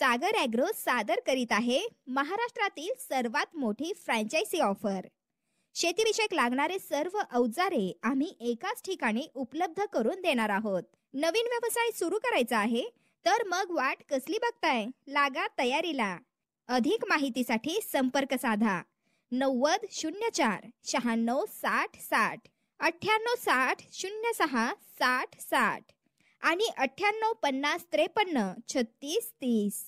सागर agro सादर करीत आहे महाराष्ट्रातील सर्वात मोठी फ्रँचायसी ऑफर शेतीविषयक लागणारे सर्व अवजारे आम्ही एकाच ठिकाणी उपलब्ध करून देणार आहोत नवीन व्यवसाय सुरू करायचा आहे तर मग वाट कसली बघताय लागा तयारीला अधिक माहितीसाठी संपर्क साधा नव्वद शून्य चार शहाण्णव साठ साठ अठ्ठ्याण्णव साठ शून्य सहा साठ साठ आणि अठ्ठ्याण्णव पन्नास त्रेपन्न छत्तीस तीस